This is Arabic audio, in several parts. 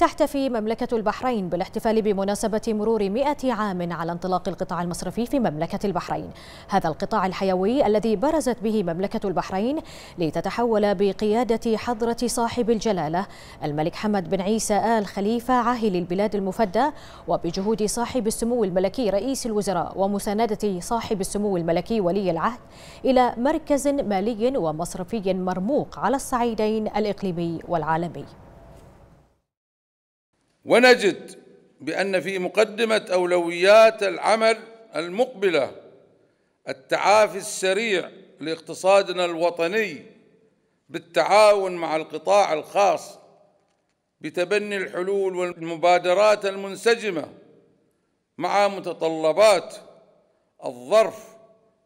تحتفي مملكة البحرين بالاحتفال بمناسبة مرور 100 عام على انطلاق القطاع المصرفي في مملكة البحرين هذا القطاع الحيوي الذي برزت به مملكة البحرين لتتحول بقيادة حضرة صاحب الجلالة الملك حمد بن عيسى آل خليفة عاهل البلاد المفدى وبجهود صاحب السمو الملكي رئيس الوزراء ومساندة صاحب السمو الملكي ولي العهد إلى مركز مالي ومصرفي مرموق على الصعيدين الإقليمي والعالمي ونجد بأن في مقدمة أولويات العمل المقبلة التعافي السريع لاقتصادنا الوطني بالتعاون مع القطاع الخاص بتبني الحلول والمبادرات المنسجمة مع متطلبات الظرف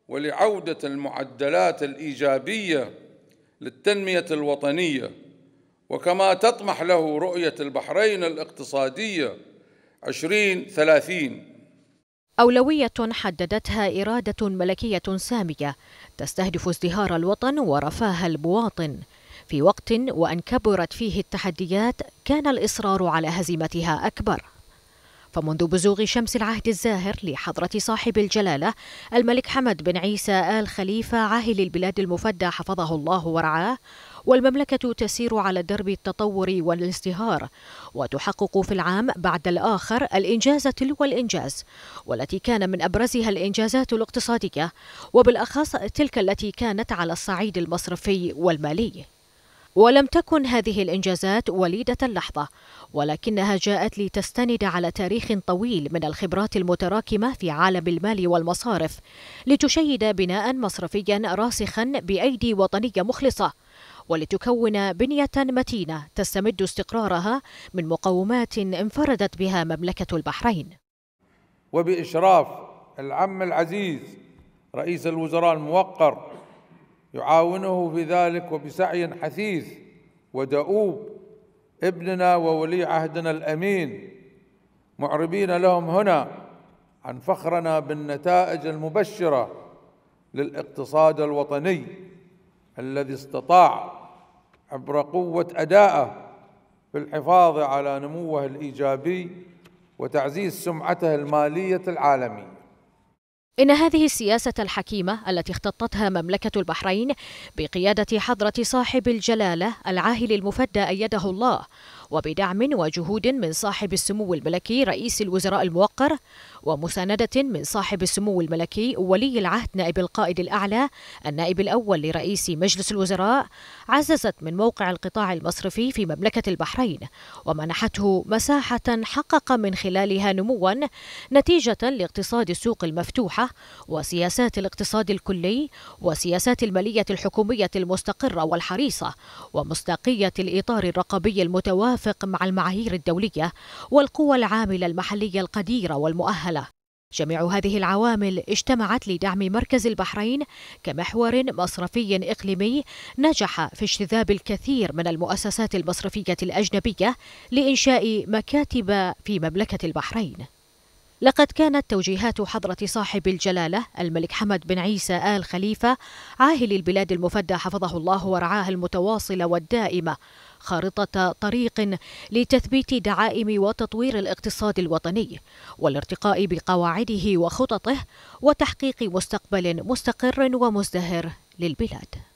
ولعودة المعدلات الإيجابية للتنمية الوطنية وكما تطمح له رؤية البحرين الاقتصادية 2030 أولوية حددتها إرادة ملكية سامية تستهدف ازدهار الوطن ورفاه المواطن في وقت وأن كبرت فيه التحديات كان الإصرار على هزيمتها أكبر فمنذ بزوغ شمس العهد الزاهر لحضرة صاحب الجلالة الملك حمد بن عيسى آل خليفة عاهل البلاد المفدى حفظه الله ورعاه والمملكة تسير على درب التطور والازدهار وتحقق في العام بعد الآخر الإنجاز تلو الإنجاز والتي كان من أبرزها الإنجازات الاقتصادية وبالأخص تلك التي كانت على الصعيد المصرفي والمالي ولم تكن هذه الإنجازات وليدة اللحظة ولكنها جاءت لتستند على تاريخ طويل من الخبرات المتراكمة في عالم المال والمصارف لتشيد بناء مصرفيا راسخا بأيدي وطنية مخلصة ولتكون بنية متينة تستمد استقرارها من مقومات انفردت بها مملكة البحرين وبإشراف العم العزيز رئيس الوزراء الموقر يعاونه في ذلك وبسعي حثيث ودؤوب ابننا وولي عهدنا الأمين معربين لهم هنا عن فخرنا بالنتائج المبشرة للاقتصاد الوطني الذي استطاع عبر قوة أدائه في الحفاظ على نموه الإيجابي وتعزيز سمعته المالية العالمية إن هذه السياسة الحكيمة التي اختطتها مملكة البحرين بقيادة حضرة صاحب الجلالة العاهل المفدى أيده الله وبدعم وجهود من صاحب السمو الملكي رئيس الوزراء الموقر ومساندة من صاحب السمو الملكي ولي العهد نائب القائد الأعلى النائب الأول لرئيس مجلس الوزراء عززت من موقع القطاع المصرفي في مملكة البحرين ومنحته مساحة حقق من خلالها نموا نتيجة لاقتصاد السوق المفتوحة وسياسات الاقتصاد الكلي وسياسات المالية الحكومية المستقرة والحريصة ومصداقية الإطار الرقابي المتوافر يتوافق مع المعايير الدولية والقوى العاملة المحلية القديرة والمؤهلة جميع هذه العوامل اجتمعت لدعم مركز البحرين كمحور مصرفي إقليمي نجح في اجتذاب الكثير من المؤسسات المصرفية الأجنبية لإنشاء مكاتب في مملكة البحرين لقد كانت توجيهات حضرة صاحب الجلالة الملك حمد بن عيسى آل خليفة عاهل البلاد المفدى حفظه الله ورعاه المتواصلة والدائمة خارطة طريق لتثبيت دعائم وتطوير الاقتصاد الوطني والارتقاء بقواعده وخططه وتحقيق مستقبل مستقر ومزدهر للبلاد